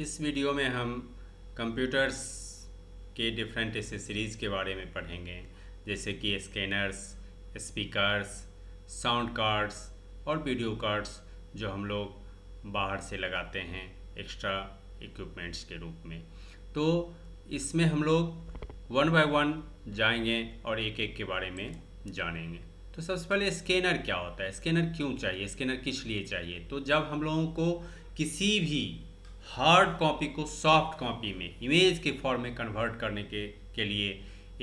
इस वीडियो में हम कंप्यूटर्स के डिफरेंट एसेसरीज़ के बारे में पढ़ेंगे जैसे कि स्कैनर्स स्पीकर्स साउंड कार्ड्स और वीडियो कार्ड्स जो हम लोग बाहर से लगाते हैं एक्स्ट्रा इक्विपमेंट्स के रूप में तो इसमें हम लोग वन बाय वन जाएंगे और एक एक के बारे में जानेंगे तो सबसे पहले स्कैनर क्या होता है स्कैनर क्यों चाहिए स्कैनर किस लिए चाहिए तो जब हम लोगों को किसी भी हार्ड कॉपी को सॉफ्ट कॉपी में इमेज के फॉर्म में कन्वर्ट करने के के लिए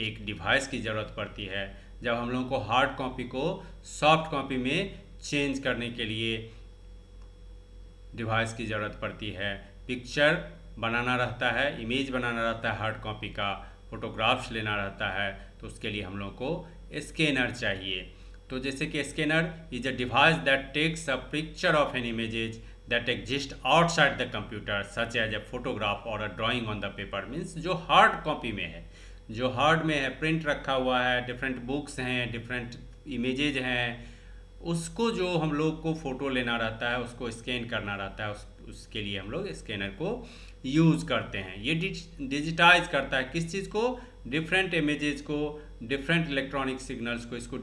एक डिवाइस की ज़रूरत पड़ती है जब हम लोगों को हार्ड कॉपी को सॉफ्ट कॉपी में चेंज करने के लिए डिवाइस की ज़रूरत पड़ती है पिक्चर बनाना रहता है इमेज बनाना रहता है हार्ड कॉपी का फोटोग्राफ्स लेना रहता है तो उसके लिए हम लोग को स्कैनर चाहिए तो जैसे कि scanner is a device that takes a picture of an images that exist outside the computer such as a photograph और a drawing on the paper means जो हार्ड कॉपी में है जो हार्ड में है प्रिंट रखा हुआ है डिफरेंट बुक्स हैं डिफरेंट इमेजेज हैं उसको जो हम लोग को फ़ोटो लेना रहता है उसको स्कैन करना रहता है उस, उसके लिए हम लोग स्कैनर को यूज़ करते हैं ये डिजिटाइज करता है किस चीज़ को डिफरेंट इमेजेस को डिफरेंट इलेक्ट्रॉनिक सिग्नल्स को इसको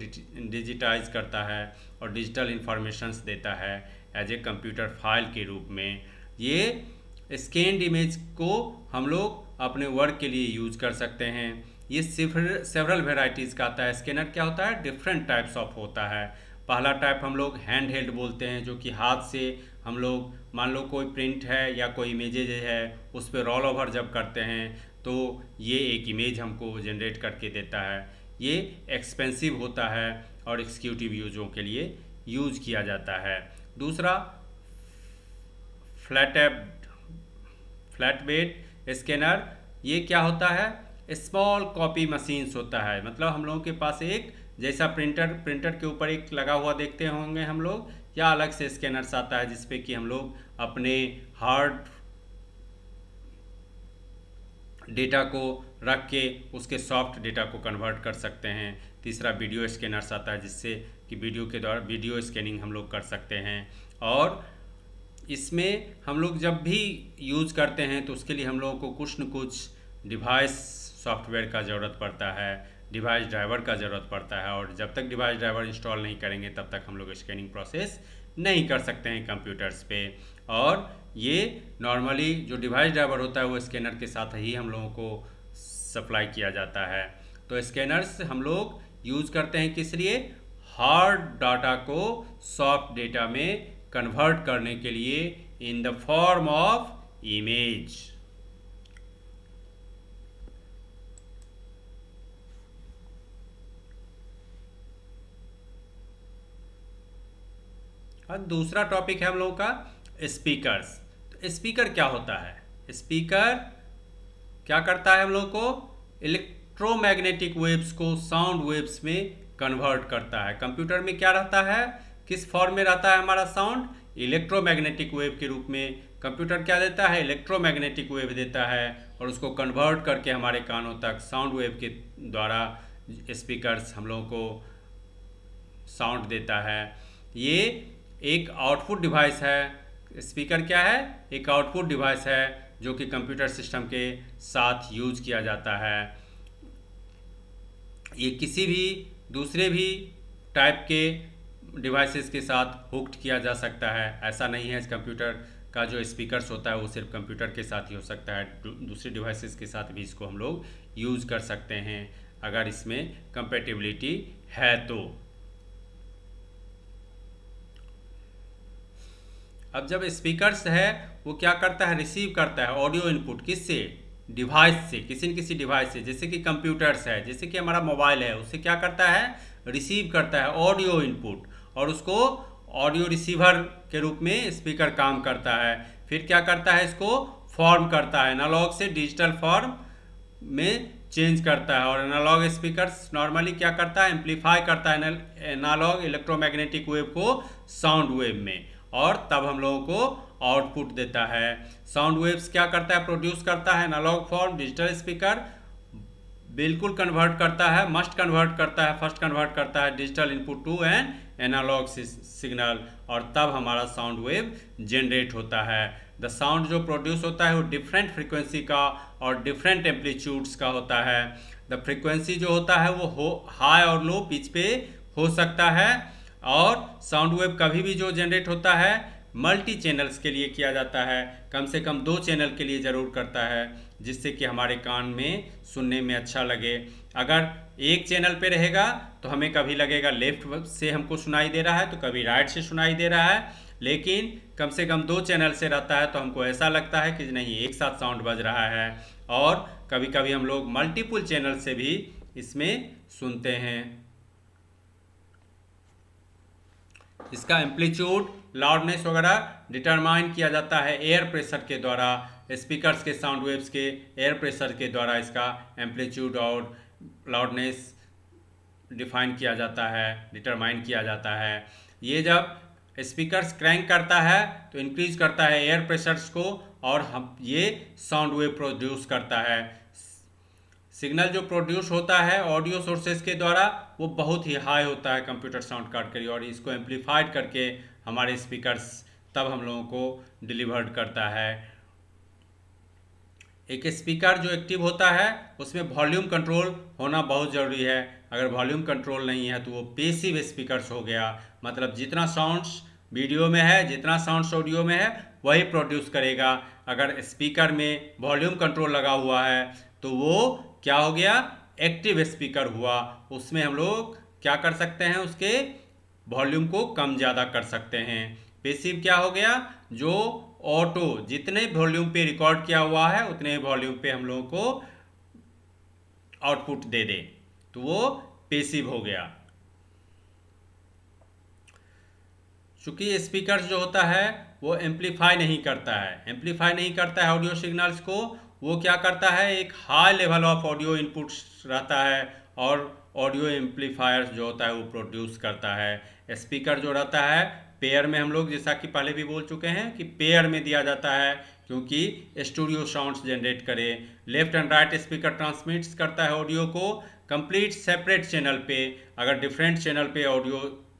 डिजिटाइज करता है और डिजिटल इंफॉर्मेशंस देता है एज ए कंप्यूटर फाइल के रूप में ये स्कैंड इमेज को हम लोग अपने वर्क के लिए यूज कर सकते हैं ये सेवरल वेराइटीज़ का आता है स्कैनर क्या होता है डिफरेंट टाइप्स ऑफ होता है पहला टाइप हम लोग हैंड हेल्ड बोलते हैं जो कि हाथ से हम लोग मान लो कोई प्रिंट है या कोई इमेजेज है उस पर रोल ओवर जब करते हैं तो ये एक इमेज हमको जनरेट करके देता है ये एक्सपेंसिव होता है और एक्सिक्यूटिव यूजों के लिए यूज किया जाता है दूसरा फ्लैट फ्लैटबेड स्कैनर ये क्या होता है स्मॉल कॉपी मशीन्स होता है मतलब हम लोगों के पास एक जैसा प्रिंटर प्रिंटर के ऊपर एक लगा हुआ देखते होंगे हम लोग या अलग से स्कैनर्स आता है जिसपे कि हम लोग अपने हार्ड डेटा को रख के उसके सॉफ्ट डेटा को कन्वर्ट कर सकते हैं तीसरा वीडियो स्कैनर्स आता है जिससे कि वीडियो के द्वारा वीडियो स्कैनिंग हम लोग कर सकते हैं और इसमें हम लोग जब भी यूज करते हैं तो उसके लिए हम लोगों को कुछ न कुछ डिवाइस सॉफ्टवेयर का ज़रूरत पड़ता है डिवाइस ड्राइवर का ज़रूरत पड़ता है और जब तक डिवाइस ड्राइवर इंस्टॉल नहीं करेंगे तब तक हम लोग स्कैनिंग प्रोसेस नहीं कर सकते हैं कंप्यूटर्स पे और ये नॉर्मली जो डिवाइस ड्राइवर होता है वो स्कैनर के साथ ही हम लोगों को सप्लाई किया जाता है तो स्कैनर्स हम लोग यूज़ करते हैं किस लिए हार्ड डाटा को सॉफ्ट डेटा में कन्वर्ट करने के लिए in the form of image और दूसरा टॉपिक है हम लोगों का स्पीकर्स स्पीकर क्या होता है स्पीकर क्या करता है हम लोग को इलेक्ट्रोमैग्नेटिक वेव्स को साउंड वेव्स में कन्वर्ट करता है कंप्यूटर में क्या रहता है किस फॉर्म में रहता है हमारा साउंड इलेक्ट्रोमैग्नेटिक वेव के रूप में कंप्यूटर क्या देता है इलेक्ट्रोमैग्नेटिक वेव देता है और उसको कन्वर्ट करके हमारे कानों तक साउंड वेव के द्वारा स्पीकर्स हम लोगों को साउंड देता है ये एक आउटपुट डिवाइस है स्पीकर क्या है एक आउटपुट डिवाइस है जो कि कंप्यूटर सिस्टम के साथ यूज किया जाता है ये किसी भी दूसरे भी टाइप के डिवाइसेस के साथ हुक्ड किया जा सकता है ऐसा नहीं है इस कंप्यूटर का जो स्पीकर्स होता है वो सिर्फ कंप्यूटर के साथ ही हो सकता है दूसरे डिवाइसेस के साथ भी इसको हम लोग यूज़ कर सकते हैं अगर इसमें कंपेटिबिलिटी है तो अब जब स्पीकर्स है वो क्या करता है रिसीव करता है ऑडियो इनपुट किससे डिवाइस से किसी न किसी डिवाइस से जैसे कि कंप्यूटर्स है जैसे कि हमारा मोबाइल है उससे क्या करता है रिसीव करता है ऑडियो इनपुट और उसको ऑडियो रिसीवर के रूप में स्पीकर काम करता है फिर क्या करता है इसको फॉर्म करता है एनालॉग से डिजिटल फॉर्म में चेंज करता है और एनालॉग स्पीकर नॉर्मली क्या करता है एम्पलीफाई करता है एनालॉग इलेक्ट्रोमैग्नेटिक वेव को साउंड वेव में और तब हम लोगों को आउटपुट देता है साउंड वेव्स क्या करता है प्रोड्यूस करता है एनालॉग फॉर्म डिजिटल स्पीकर बिल्कुल कन्वर्ट करता है मस्ट कन्वर्ट करता है फर्स्ट कन्वर्ट करता है digital input to and analog signal और तब हमारा साउंड वेव जनरेट होता है द साउंड जो प्रोड्यूस होता है वो डिफरेंट फ्रिक्वेंसी का और डिफरेंट एम्पलीट्यूड्स का होता है द फ्रिक्वेंसी जो होता है वो हो हाई और लो पिच पे हो सकता है और साउंड वेव कभी भी जो जनरेट होता है मल्टी चैनल्स के लिए किया जाता है कम से कम दो चैनल के लिए ज़रूर करता है जिससे कि हमारे कान में सुनने में अच्छा लगे अगर एक चैनल पे रहेगा तो हमें कभी लगेगा लेफ्ट से हमको सुनाई दे रहा है तो कभी राइट से सुनाई दे रहा है लेकिन कम से कम दो चैनल से रहता है तो हमको ऐसा लगता है कि नहीं एक साथ साउंड बज रहा है और कभी कभी हम लोग मल्टीपल चैनल से भी इसमें सुनते हैं इसका एम्पलीट्यूड लाउडनेस वगैरह डिटरमाइन किया जाता है एयर प्रेशर के द्वारा स्पीकर्स के साउंड वेव्स के एयर प्रेशर के द्वारा इसका एम्पलीट्यूड और लाउडनेस डिफाइन किया जाता है डिटरमाइन किया जाता है ये जब स्पीकर्स क्रैंक करता है तो इंक्रीज करता है एयर प्रेशर्स को और हम ये साउंड वेव प्रोड्यूस करता है सिग्नल जो प्रोड्यूस होता है ऑडियो सोर्सेज के द्वारा वो बहुत ही हाई होता है कंप्यूटर साउंड कार्ड के लिए और इसको एम्पलीफाइड करके हमारे स्पीकर्स तब हम लोगों को डिलीवर्ड करता है एक स्पीकर जो एक्टिव होता है उसमें वॉल्यूम कंट्रोल होना बहुत ज़रूरी है अगर वॉल्यूम कंट्रोल नहीं है तो वो पेसिव स्पीकर्स हो गया मतलब जितना साउंड्स वीडियो में है जितना साउंड्स ऑडियो में है वही प्रोड्यूस करेगा अगर स्पीकर में वॉल्यूम कंट्रोल लगा हुआ है तो वो क्या हो गया एक्टिव स्पीकर हुआ उसमें हम लोग क्या कर सकते हैं उसके वॉल्यूम को कम ज़्यादा कर सकते हैं पेसिव क्या हो गया जो ऑटो जितने वॉल्यूम पे रिकॉर्ड किया हुआ है उतने वॉल्यूम पे हम लोगों को आउटपुट दे दे तो वो पेसिव हो गया चूंकि स्पीकर जो होता है वो एम्पलीफाई नहीं करता है एम्पलीफाई नहीं करता है ऑडियो सिग्नल्स को वो क्या करता है एक high level of audio inputs रहता है और ऑडियो एम्पलीफायर्स जो होता है वो प्रोड्यूस करता है स्पीकर जो रहता है पेयर में हम लोग जैसा कि पहले भी बोल चुके हैं कि पेयर में दिया जाता है क्योंकि स्टूडियो साउंड्स जनरेट करे left and right speaker transmits करता है ऑडियो को कंप्लीट सेपरेट चैनल पे अगर डिफरेंट चैनल पे ऑडियो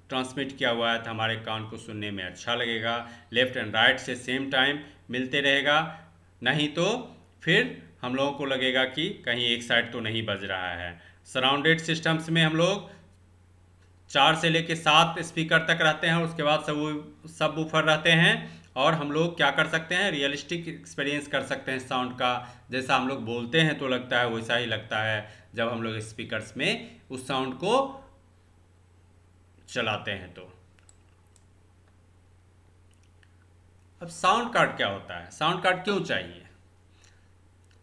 ट्रांसमिट किया हुआ है तो हमारे कान को सुनने में अच्छा लगेगा लेफ्ट एंड राइट से सेम टाइम मिलते रहेगा नहीं तो फिर हम लोगों को लगेगा कि कहीं एक साइड तो नहीं बज रहा है सराउंडेड सिस्टम्स में हम लोग चार से लेके सात स्पीकर तक रहते हैं उसके बाद सब सब ऊपर रहते हैं और हम लोग क्या कर सकते हैं रियलिस्टिक एक्सपीरियंस कर सकते हैं साउंड का जैसा हम लोग बोलते हैं तो लगता है वैसा ही लगता है जब हम लोग स्पीकर्स में उस साउंड को चलाते हैं तो अब साउंड कार्ड क्या होता है साउंड कार्ड क्यों चाहिए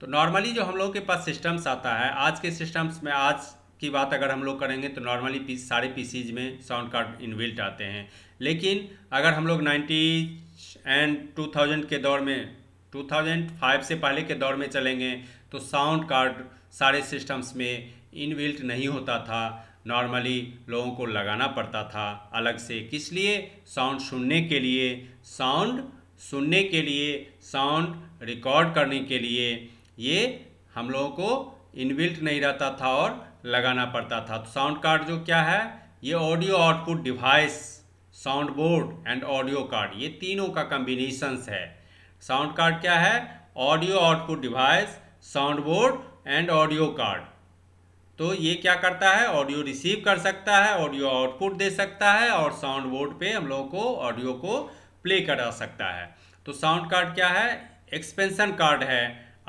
तो नॉर्मली जो हम लोग के पास सिस्टम्स आता है आज के सिस्टम्स में आज की बात अगर हम लोग करेंगे तो नॉर्मली पी सारे पीसीज में साउंड कार्ड इनबिल्ट आते हैं लेकिन अगर हम लोग नाइन्टी एंड टू थाउजेंड के दौर में टू थाउजेंड फाइव से पहले के दौर में चलेंगे तो साउंड कार्ड सारे सिस्टम्स में इनबिल्ट नहीं होता था नॉर्मली लोगों को लगाना पड़ता था अलग से किस लिए साउंड सुनने के लिए साउंड सुनने के लिए साउंड रिकॉर्ड करने के लिए ये हम लोगों को इनबिल्ट नहीं रहता था और लगाना पड़ता था तो साउंड कार्ड जो क्या है ये audio output device sound board and audio card ये तीनों का कम्बिनेशंस है साउंड कार्ड क्या है audio output device sound board and audio card तो ये क्या करता है ऑडियो रिसीव कर सकता है ऑडियो आउटपुट दे सकता है और साउंड बोर्ड पे हम लोगों को ऑडियो को प्ले करा सकता है तो साउंड कार्ड क्या है एक्सपेंशन कार्ड है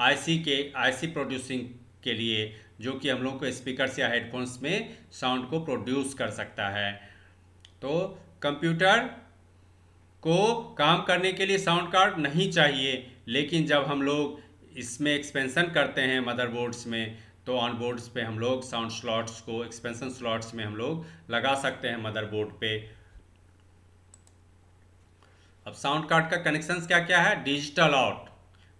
आईसी के आईसी प्रोड्यूसिंग के लिए जो कि हम लोग को स्पीकर्स या हेडफोन्स में साउंड को प्रोड्यूस कर सकता है तो कंप्यूटर को काम करने के लिए साउंड कार्ड नहीं चाहिए लेकिन जब हम लोग इसमें एक्सपेंसन करते हैं मदरबोर्ड्स में तो ऑन बोर्ड्स पे हम लोग साउंड स्लॉट्स को एक्सपेंसन स्लॉट्स में हम लोग लगा सकते हैं मदरबोर्ड पे अब साउंड कार्ड का कनेक्शंस क्या क्या है डिजिटल आउट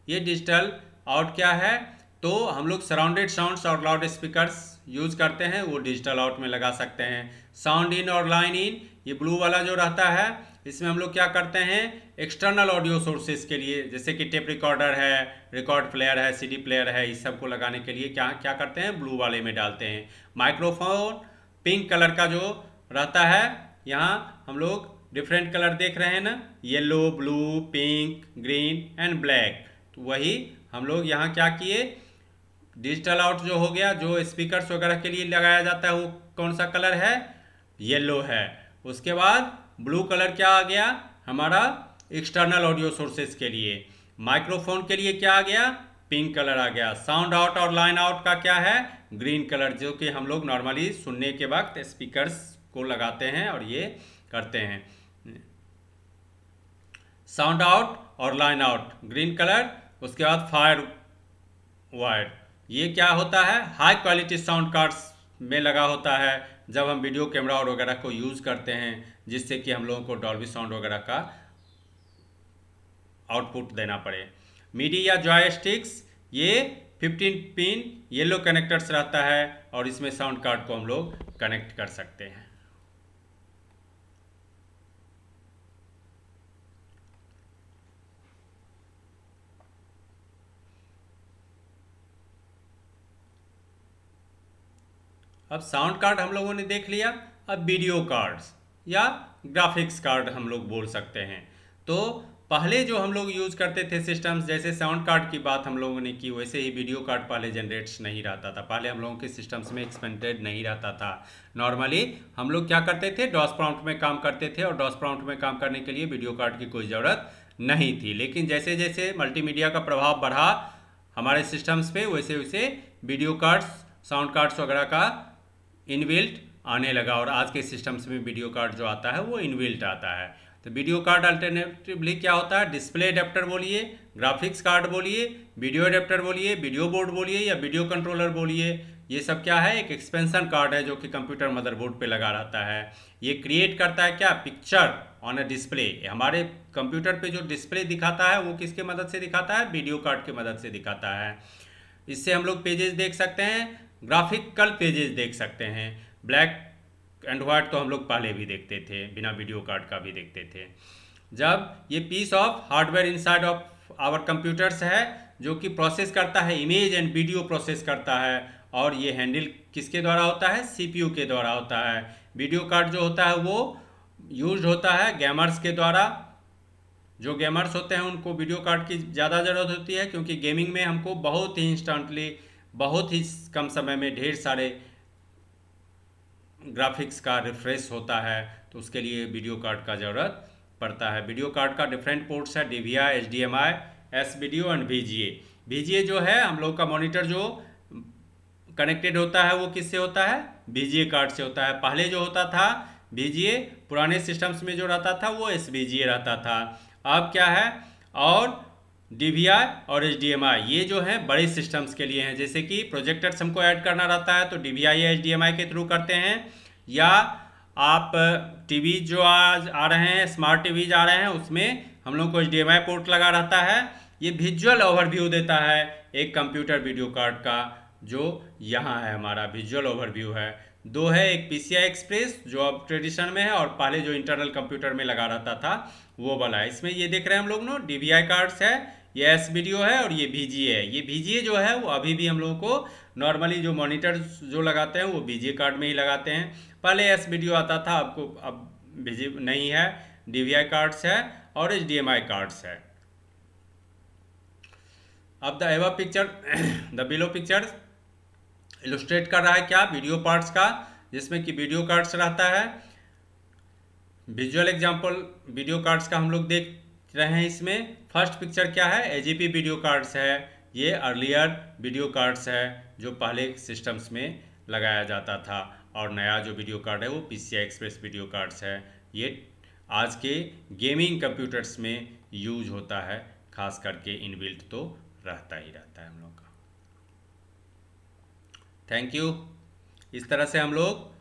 ये डिजिटल आउट क्या है तो हम लोग सराउंडेड साउंड्स और लाउड स्पीकर्स यूज़ करते हैं वो डिजिटल आउट में लगा सकते हैं साउंड इन और लाइन इन ये ब्लू वाला जो रहता है इसमें हम लोग क्या करते हैं एक्सटर्नल ऑडियो सोर्सेज के लिए जैसे कि टेप रिकॉर्डर है रिकॉर्ड प्लेयर है सीडी प्लेयर है इस सब को लगाने के लिए क्या क्या करते हैं ब्लू वाले में डालते हैं माइक्रोफोन पिंक कलर का जो रहता है यहाँ हम लोग डिफरेंट कलर देख रहे हैं ना yellow blue pink green and black तो वही हम लोग यहाँ क्या किए डिजिटल आउट जो हो गया जो स्पीकर्स वगैरह के लिए लगाया जाता है वो कौन सा कलर है येलो है उसके बाद ब्लू कलर क्या आ गया हमारा एक्सटर्नल ऑडियो सोर्सेस के लिए माइक्रोफोन के लिए क्या आ गया पिंक कलर आ गया साउंड आउट और लाइन आउट का क्या है ग्रीन कलर जो कि हम लोग नॉर्मली सुनने के वक्त स्पीकर्स को लगाते हैं और ये करते हैं साउंड आउट और लाइन आउट ग्रीन कलर उसके बाद फायर वायर ये क्या होता है हाई क्वालिटी साउंड कार्ड्स में लगा होता है जब हम वीडियो कैमरा और वगैरह को यूज़ करते हैं जिससे कि हम लोगों को डॉल्बी साउंड वगैरह का आउटपुट देना पड़े मीडी या जॉयस्टिक्स ये 15 पिन येलो कनेक्टर्स रहता है और इसमें साउंड कार्ड को हम लोग कनेक्ट कर सकते हैं अब साउंड कार्ड हम लोगों ने देख लिया अब वीडियो कार्ड्स या ग्राफिक्स कार्ड हम लोग बोल सकते हैं तो पहले जो हम लोग यूज़ करते थे सिस्टम्स जैसे साउंड कार्ड की बात हम लोगों ने की वैसे ही वीडियो कार्ड पहले जनरेट्स नहीं रहता था पहले हम लोगों के सिस्टम्स में एक्सपेंडेड नहीं रहता था नॉर्मली हम लोग क्या करते थे डॉस प्रॉम्प्ट में काम करते थे और डॉस प्रॉम्प्ट में काम करने के लिए वीडियो कार्ड की कोई ज़रूरत नहीं थी लेकिन जैसे जैसे मल्टीमीडिया का प्रभाव बढ़ा हमारे सिस्टम्स पर वैसे वैसे वीडियो कार्ड्स साउंड कार्ड्स वगैरह का इनबिल्ट आने लगा और आज के सिस्टम्स में वीडियो कार्ड जो आता है वो इनबिल्ट आता है तो वीडियो कार्ड अल्टरनेटिवली क्या होता है डिस्प्ले अडेप्टर बोलिए ग्राफिक्स कार्ड बोलिए वीडियो अडेप्टर बोलिए वीडियो बोर्ड बोलिए या वीडियो कंट्रोलर बोलिए ये सब क्या है एक एक्सपेंशन कार्ड है जो कि कंप्यूटर मदरबोर्ड पे लगा रहता है ये क्रिएट करता है क्या पिक्चर ऑन अ डिस्प्ले हमारे कंप्यूटर पे जो डिस्प्ले दिखाता है वो किसके मदद से दिखाता है वीडियो कार्ड की मदद से दिखाता है इससे हम लोग पेजेस देख सकते हैं ग्राफिकल पेजेस देख सकते हैं ब्लैक एंड वाइट तो हम लोग पहले भी देखते थे बिना वीडियो कार्ड का भी देखते थे जब ये piece of hardware inside of our computers है जो कि प्रोसेस करता है इमेज एंड वीडियो प्रोसेस करता है और ये हैंडल किसके द्वारा होता है सीपीयू के द्वारा होता है वीडियो कार्ड जो होता है वो यूज होता है गेमर्स के द्वारा जो गेमर्स होते हैं उनको वीडियो कार्ड की ज़्यादा ज़रूरत होती है क्योंकि गेमिंग में हमको बहुत ही इंस्टेंटली बहुत ही कम समय में ढेर सारे ग्राफिक्स का रिफ्रेश होता है तो उसके लिए वीडियो कार्ड का ज़रूरत पड़ता है वीडियो कार्ड का डिफरेंट पोर्ट्स है D V I H D M I S video and V G A V G A जो है हम लोग का मॉनिटर जो कनेक्टेड होता है वो किससे होता है वी जी ए कार्ड से होता है पहले जो होता था वी जी ए पुराने सिस्टम्स में जो रहता था वो एस वी जी ए रहता था अब क्या है और डी और एच ये जो है बड़े सिस्टम्स के लिए हैं जैसे कि प्रोजेक्टर्स हमको ऐड करना रहता है तो डी वी आई एच के थ्रू करते हैं या आप वी जो आज आ रहे हैं स्मार्ट टीवीज आ रहे हैं उसमें हम लोग को एच पोर्ट लगा रहता है ये विजुअल ओवरव्यू देता है एक कंप्यूटर वीडियो कार्ड का जो यहाँ है हमारा विजुअल ओवरव्यू है दो है एक पी एक्सप्रेस जो अब ट्रेडिशन में है और पहले जो इंटरनल कंप्यूटर में लगा रहता था वो वाला इसमें ये देख रहे हैं हम लोग नो डी कार्ड्स है ये एस वीडियो है और ये वीजीए है ये वीजीए जो है वो अभी भी हम लोगों को नॉर्मली जो मॉनिटर जो लगाते हैं वो वीजीए कार्ड में ही लगाते हैं पहले एस वीडियो आता था आपको अब वीजी नहीं है डीवीआई कार्ड्स है और एच कार्ड्स है अब the above picture the below picture illustrate कर रहा है क्या वीडियो पार्ट्स का जिसमें कि वीडियो कार्ड्स रहता है विजुअल एग्जाम्पल वीडियो कार्ड्स का हम लोग देख रहे हैं इसमें फर्स्ट पिक्चर क्या है पी वीडियो कार्ड्स है ये अर्लियर वीडियो कार्ड्स है जो पहले सिस्टम्स में लगाया जाता था और नया जो वीडियो कार्ड है वो पी एक्सप्रेस वीडियो कार्ड्स है ये आज के गेमिंग कंप्यूटर्स में यूज होता है खास करके इनबिल्ट तो रहता ही रहता है हम लोग का थैंक यू इस तरह से हम लोग